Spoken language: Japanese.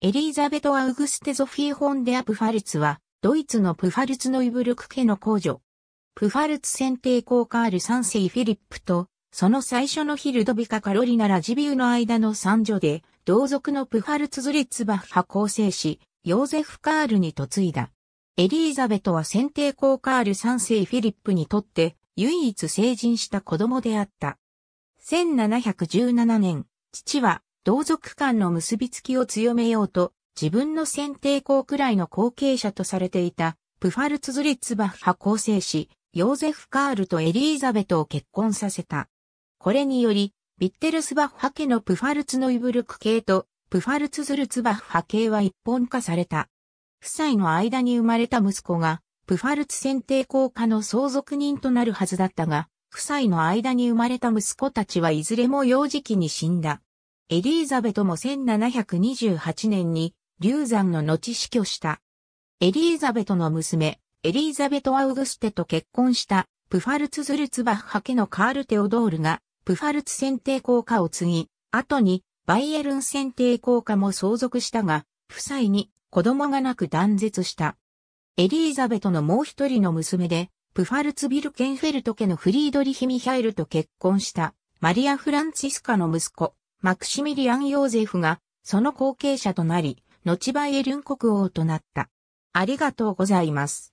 エリーザベト・アウグステ・ゾフィー・ホンデア・プファルツは、ドイツのプファルツのイブルク家の公女。プファルツ選定公カール3世フィリップと、その最初のヒルドビカ・カロリナ・ラジビウの間の三女で、同族のプファルツ・ズリッツバッハ構成し、ヨーゼフ・カールに嫁いだ。エリーザベトは選定公カール3世フィリップにとって、唯一成人した子供であった。1717年、父は同族間の結びつきを強めようと、自分の選定校くらいの後継者とされていた、プファルツズリッツバッハ構成し、ヨーゼフ・カールとエリーザベトを結婚させた。これにより、ビッテルスバッハ家のプファルツノイブルク系と、プファルツズルツバッハ系は一本化された。夫妻の間に生まれた息子が、プファルツ選定校家の相続人となるはずだったが、夫妻の間に生まれた息子たちはいずれも幼児期に死んだ。エリーザベトも1728年に流産の後死去した。エリーザベトの娘、エリーザベト・アウグステと結婚したプファルツ・ズルツバッハ家のカール・テオドールがプファルツ選定効果を継ぎ、後にバイエルン選定効果も相続したが、夫妻に子供がなく断絶した。エリーザベトのもう一人の娘で、プファルツビルケンフェルト家のフリードリヒ・ミヒャイルと結婚した、マリア・フランツィスカの息子、マクシミリアン・ヨーゼフが、その後継者となり、後バイエルン国王となった。ありがとうございます。